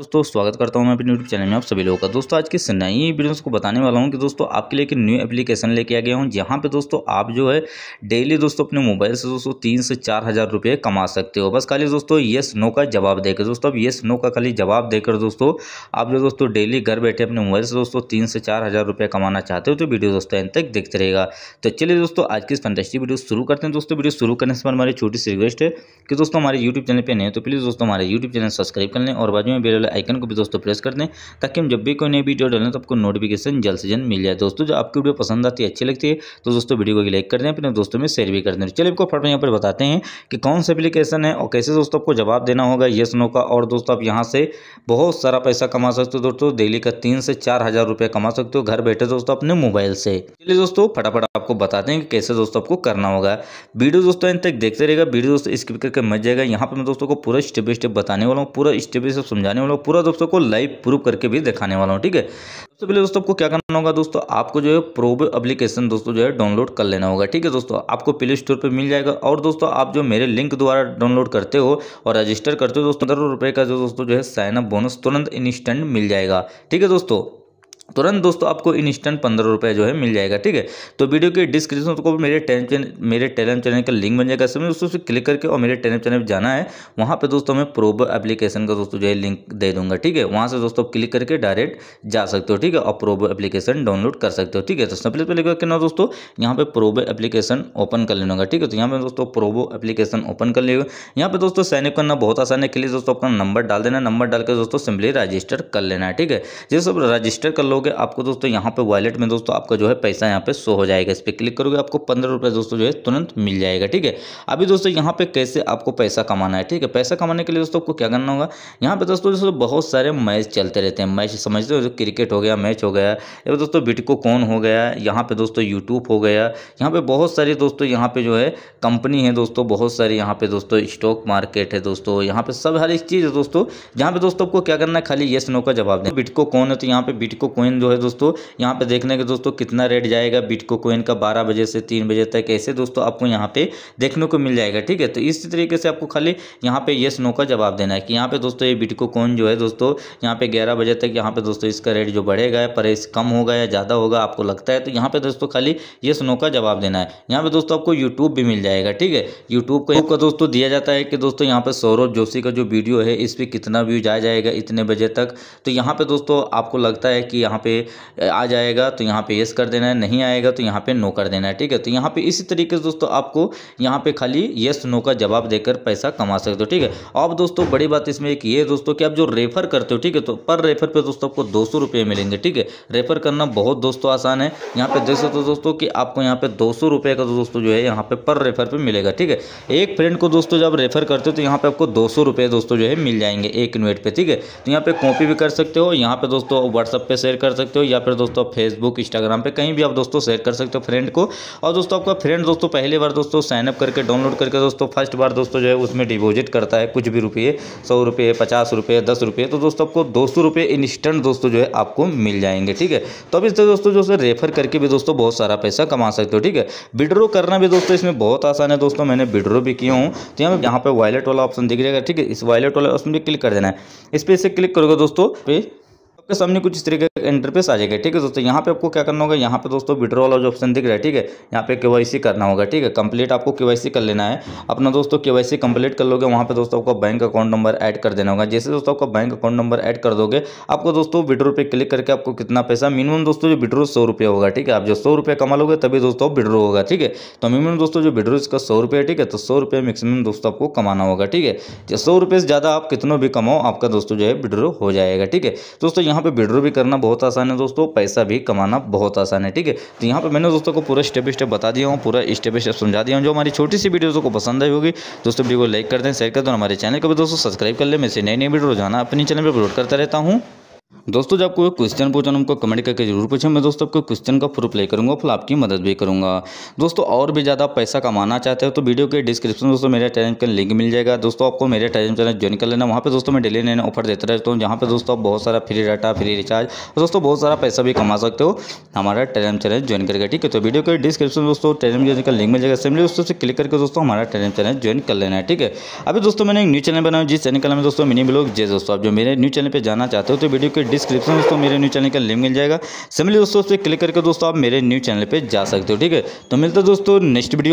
दोस्तों स्वागत करता हूं मैं अपने यूट्यूब चैनल में आप सभी लोगों का दोस्तों आज की नई वीडियो को बताने वाला हूं कि दोस्तों आपके लिए एक न्यू एप्लीकेशन लेके आ गया हूं जहां पे दोस्तों आप जो है डेली दोस्तों अपने मोबाइल से दोस्तों तीन से चार हज़ार रुपये कमा सकते हो बस खाली दोस्तों येस नो का जवाब देकर दोस्तों अब येस नो का खाली जवाब देकर दोस्तों आप जो दोस्तों डेली घर बैठे अपने मोबाइल से दोस्तों तीन से चार हज़ार रुपये कमाना चाहते हो तो वीडियो दोस्तों एंड तक देखते रहेगा तो चलिए दोस्तों आज की इस फंटेस्टिक वीडियो शुरू करते हैं दोस्तों वीडियो शुरू करने से हमारी छोटी सी रिक्वेस्ट है कि दोस्तों हमारे यूट्यूब चैनल पर नहीं तो प्लीज़ दोस्तों हमारे यूट्यूब चैनल सब्सक्राइब कर लें और बाजू में बेल आइकन को भी दोस्तों प्रेस कर दें ताकि हम जब भी कोई नई वीडियो डालें तो आपको नोटिफिकेशन जल्द से जल्द मिल जाए दोस्तों जो आपकी वीडियो पसंद आती है अच्छी लगती है तो दोस्तों वीडियो को लाइक कर दें अपने दोस्तों में शेयर भी कर दें चलिए आपको फटो यहाँ पर बताते हैं कि कौन सा अपलीकेशन है और कैसे दोस्तों आपको जवाब देना होगा येस नो का और दोस्तों आप यहाँ से बहुत सारा पैसा कमा सकते हो दोस्तों डेली का तीन से चार हज़ार रुपये कमा सकते हो घर बैठे दोस्तों अपने मोबाइल से चलिए दोस्तों फटाफट आपको बताते हैं कि कैसे दोस्तों आपको करना होगा वीडियो दोस्तों इन तक देखते रहेगा वीडियो दोस्तों स्किप करके मच जाएगा यहाँ पर मैं दोस्तों को पूरा स्टेप बाई स्टेप बताने वाला हूँ पूरा स्टेप बाई स्टेप समझाने वाला हूँ पूरा दोस्तों को लाइव प्रूफ करके भी दिखाने वाला हूँ ठीक है सबसे पहले दोस्तों आपको क्या करना होगा दोस्तों आपको जो है प्रोब एप्लीकेशन दोस्तों जो है डाउनलोड कर लेना होगा ठीक है दोस्तों आपको प्ले स्टोर पर मिल जाएगा और दोस्तों आप जो मेरे लिंक द्वारा डाउनलोड करते हो और रजिस्टर करते हो दोस्तों पंद्रह रुपये का जो दोस्तों जो है साइनअप बोनस तुरंत इंस्टेंट मिल जाएगा ठीक है दोस्तों तुरंत दोस्तों आपको इंस्टेंट पंद्रह रुपये जो है मिल जाएगा ठीक है तो वीडियो के डिस्क्रिप्शन को मेरे टेन मेरे टेलम चैनल का लिंक बन जाएगा इसमें दोस्तों क्लिक करके और मेरे टेलम चैनल जाना है वहाँ पे दोस्तों मैं प्रोब एप्लीकेशन का दोस्तों जो है लिंक दे दूंगा ठीक है वहाँ से दोस्तों क्लिक करके डायरेक्ट जा सकते हो ठीक है और प्रोब एप्लीकेशन डाउनलोड कर सकते हो ठीक है तो सबसे पहले क्या करना दोस्तों यहाँ पर प्रोब एप्लीकेशन ओपन कर लेना ठीक है तो यहाँ पे दोस्तों प्रोबो एप्लीकेशन ओपन कर लेगा यहाँ पर दोस्तों सैनिक करना बहुत आसान है के लिए दोस्तों अपना नंबर डाल देना नंबर डाल के दोस्तों सिंपली रजिस्टर कर लेना है ठीक है जैसे सब रजिस्टर कर लो करोगे आपको दोस्तों यहाँ पे वॉलेट में दोस्तों आपका जो है पैसा यहाँ पे शो हो जाएगा इस पर क्लिक करोगे आपको पंद्रह रुपये दोस्तों जो है तुरंत मिल जाएगा ठीक है अभी दोस्तों यहाँ पे कैसे आपको पैसा कमाना है ठीक है पैसा कमाने के लिए दोस्तों आपको क्या करना होगा यहाँ पे दोस्तों दोस्तों बहुत सारे मैच चलते रहते हैं मैच समझते हो क्रिकेट हो गया मैच हो गया या दोस्तों बिटको कौन हो गया यहाँ पर दोस्तों यूट्यूब हो गया यहाँ पर बहुत सारी दोस्तों यहाँ पर जो है कंपनी है दोस्तों बहुत सारी यहाँ पर दोस्तों स्टॉक मार्केट है दोस्तों यहाँ पर सब हर एक चीज़ है दोस्तों यहाँ पर दोस्तों आपको क्या करना है खाली येस नो का जवाब दें बिटको कौन है तो यहाँ पर बिटको कौन कोइन जो है दोस्तों यहाँ पे देखने के दोस्तों कितना रेट जाएगा बिटको कोइन का बारह बजे से तीन बजे तक ऐसे दोस्तों आपको यहाँ पे देखने को मिल जाएगा ठीक है तो इसी तरीके से आपको खाली यहाँ पे येस नो का जवाब देना है कि यहाँ पे दोस्तों ये बिटको कोइन जो है दोस्तों यहाँ पे ग्यारह बजे तक यहाँ पे दोस्तों इसका रेट जो बढ़ेगा पर इस कम होगा या ज़्यादा होगा आपको लगता है तो यहाँ पे दोस्तों खाली येस नो का जवाब देना है यहाँ पे दोस्तों आपको यूट्यूब भी मिल जाएगा ठीक है यूट्यूब का का दोस्तों दिया जाता है कि दोस्तों यहाँ पे सौरभ जोशी का जो वीडियो है इस पर कितना व्यूज आ जाएगा इतने बजे तक तो यहाँ पे दोस्तों आपको लगता है कि यहाँ यहाँ पे आ जाएगा तो यहाँ पे येस कर देना है नहीं आएगा तो यहाँ पे नो कर देना है ठीक है तो यहाँ पे इसी तरीके से दोस्तों आपको यहाँ पे खाली येस नो का जवाब देकर पैसा कमा सकते हो ठीक है अब दोस्तों बड़ी बात इसमें एक ये दोस्तों कि आप जो रेफर करते हो ठीक है तो पर रेफर पर दोस्तों आपको दो सौ रुपये मिलेंगे ठीक है रेफर करना बहुत दोस्तों आसान है यहाँ पे देख सकते हो दोस्तों कि आपको यहाँ पे दो सौ का दोस्तों जो है यहाँ पे पर रेफर पर मिलेगा ठीक है एक फ्रेंड को दोस्तों जब रेफर करते हो तो यहाँ पे आपको दो सौ दोस्तों जो है मिल जाएंगे एक इन्वेट पर ठीक है तो यहाँ पे कॉपी भी कर सकते हो यहाँ पे दोस्तों व्हाट्सअप पे शेयर कर सकते हो या फिर दोस्तों आप फेसबुक इंस्टाग्राम पे कहीं भी आप दोस्तों शेयर कर सकते हो फ्रेंड को और दोस्तों आपका फ्रेंड दोस्तों पहली बार दोस्तों साइनअप करके डाउनलोड करके दोस्तों फर्स्ट बार दोस्तों जो है उसमें डिपोजिट करता है कुछ भी रुपये सौ रुपये पचास रुपये दस रुपये तो दोस्तों आपको दो सौ रुपये इंस्टेंट दोस्तों जो है आपको मिल जाएंगे ठीक है तो अब इससे दोस्तों जो है रेफर करके भी दोस्तों बहुत सारा पैसा कमा सकते हो ठीक है विड्रो करना भी दोस्तों इसमें बहुत आसान है दोस्तों मैंने विड्रो भी किया हूँ तो यहाँ यहाँ पर वॉलेट वाला ऑप्शन दिख जाएगा ठीक है इस वॉलेट वाला ऑप्शन पर क्लिक कर देना है इस पर इसे क्लिक करोगे दोस्तों पे आपके सामने कुछ इस तरीके का इंटरफेस आ जाएगा ठीक है दोस्तों यहाँ पे आपको क्या करना होगा यहाँ पे दोस्तों विड्रॉ वाला जो ऑप्शन दिख रहा है ठीक है यहाँ पे केवाईसी करना होगा ठीक है कंप्लीट आपको केवाईसी कर लेना है अपना दोस्तों केवाईसी कंप्लीट कर लोगे वहाँ पे दोस्तों आपका बैंक अकाउंट नंबर ऐड कर देना होगा जैसे दोस्तों आपका बैंक अकाउंट नंबर ऐड कर दोगे आपको दोस्तों विड्रो पे क्लिक करके आपको कितना पैसा मिनिमम दोस्तों जो विड्रो सौ रुपये होगा ठीक है आप जो सौ रुपये कमा लोगे तभी दोस्तों विड्रो होगा ठीक है तो मिनिमम दोस्तों जो विड्रो इसका सौ रुपये ठीक है तो सौ रुपये मैक्सिमम दोस्तों आपको कमाना होगा ठीक है सौ रुपये से ज़्यादा आप कितनों भी कमाओ आपका दोस्तों जो है विड्रो हो जाएगा ठीक है दोस्तों यहाँ यहाँ पे विड्रो भी करना बहुत आसान है दोस्तों पैसा भी कमाना बहुत आसान है ठीक है तो यहाँ पे मैंने दोस्तों को पूरा स्टेप स्टेप बता दिया हूँ पूरा स्टेप स्टेप समझा दिया हूँ जो हमारी छोटी सी वीडियो को पसंद आई होगी दोस्तों वीडियो को लाइक कर दें शेयर कर दें हमारे चैनल को भी दोस्तों सब्सक्राइब कर लें मैं से नई नई वीडियो रोजाना अपने चैनल पर अपलोड करता रहता हूँ दोस्तों जब कोई क्वेश्चन पूछा उनको कमेंट करके जरूर पूछे मैं दोस्तों आपको क्वेश्चन का फुल प्ले करूँगा फुल आपकी मदद भी करूँगा दोस्तों और भी ज़्यादा पैसा कमाना चाहते हो तो वीडियो के डिस्क्रिप्शन में दोस्तों मेरे टेलीग्राम का लिंक मिल जाएगा दोस्तों आपको मेरे टेलीग्राम चैनल ज्वाइन कर लेना वहाँ पर दोस्तों मैं डेली नए ऑफर देता रहता हूँ जहाँ पर दोस्तों आप बहुत सारा फ्री डाटा फ्री रिचार्ज दोस्तों बहुत सारा पैसा भी कमा सकते हो हमारा टेलीग्राम चैनल ज्वाइन करके ठीक है तो वीडियो के डिस्क्रिप्शन में दोस्तों टेलीग्राम चैनल का लिंक मिल जाएगा सिमली दोस्तों से क्लिक करके दोस्तों हमारा टेलीग्राम चैनल ज्वाइन कर लेना है ठीक है अभी दोस्तों मैंने एक न्यू चैनल बनाया जिस चैनल का नाम दोस्तों मिनी ब्लॉग जे दोस्तों आप जो मेरे न्यू चैनल पर जाना चाहते हो तो वीडियो के डिस्क्रिप्शन दोस्तों मेरे न्यू चैनल का लिंक मिल जाएगा सिमिली दोस्तों उस पर क्लिक करके दोस्तों आप मेरे न्यू चैनल पर जा सकते हो ठीक है तो मिलता दोस्तों नेक्स्ट वीडियो